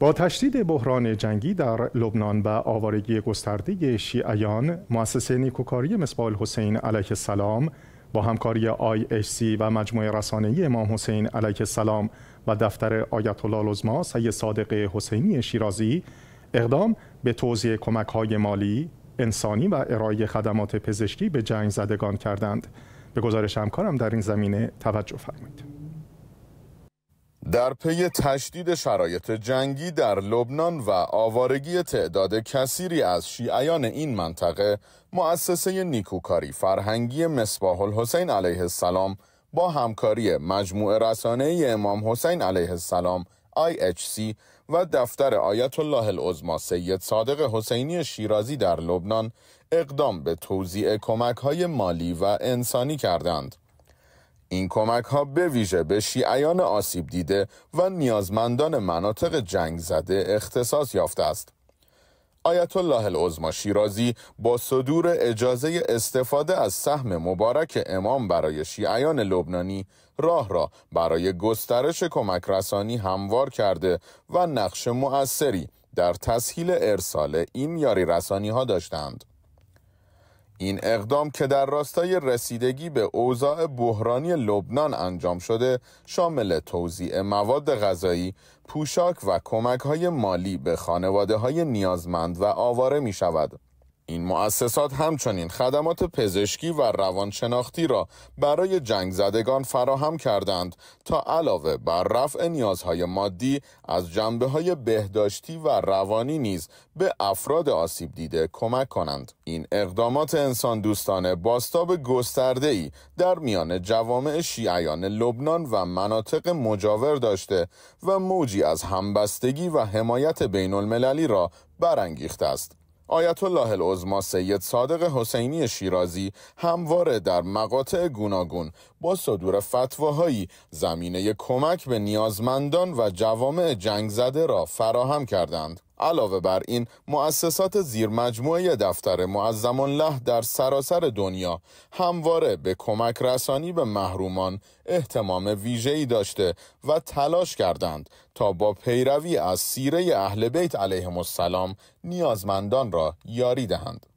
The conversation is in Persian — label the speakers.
Speaker 1: با تشدید بحران جنگی در لبنان و آوارگی گسترده شیعیان مؤسسه نیکوکاری مصباح حسین علیه السلام با همکاری سی و مجموعه رسانه‌ای امام حسین علیه السلام و دفتر آیت الله العظما سید صادق حسینی شیرازی اقدام به توزیع کمک‌های مالی، انسانی و ارائه خدمات پزشکی به جنگ زدگان کردند. به گزارش همکارم در این زمینه توجه فرمایید.
Speaker 2: در پی تشدید شرایط جنگی در لبنان و آوارگی تعداد کثیری از شیعیان این منطقه مؤسسه نیکوکاری فرهنگی مصباح الحسین علیه السلام با همکاری مجموعه رسانه امام حسین علیه السلام IHC و دفتر آیت الله العظما سید صادق حسینی شیرازی در لبنان اقدام به توزیع کمک های مالی و انسانی کردند. این کمک ها به ویژه به شیعیان آسیب دیده و نیازمندان مناطق جنگ زده اختصاص یافته است. آیت الله العظما شیرازی با صدور اجازه استفاده از سهم مبارک امام برای شیعیان لبنانی راه را برای گسترش کمک رسانی هموار کرده و نقش مؤثری در تسهیل ارسال این یاری رسانی ها داشتند. این اقدام که در راستای رسیدگی به اوضاع بحرانی لبنان انجام شده شامل توزیع مواد غذایی، پوشاک و کمک های مالی به خانواده های نیازمند و آواره می شود. این مؤسسات همچنین خدمات پزشکی و روانشناختی را برای جنگ زدگان فراهم کردند تا علاوه بر رفع نیازهای مادی از جنبه های بهداشتی و روانی نیز به افراد آسیب دیده کمک کنند این اقدامات انسان دوستانه باستاب گسترده ای در میان جوامع شیعیان لبنان و مناطق مجاور داشته و موجی از همبستگی و حمایت بین المللی را برانگیخته است آیت الله العظما سید صادق حسینی شیرازی همواره در مقاطع گوناگون با صدور فتواهایی زمینه کمک به نیازمندان و جوامع جنگ زده را فراهم کردند. علاوه بر این مؤسسات زیر مجموعه دفتر معظم الله در سراسر دنیا همواره به کمک رسانی به محرومان احتمام ویژه‌ای داشته و تلاش کردند تا با پیروی از سیره اهل بیت علیهم السلام نیازمندان را یاری دهند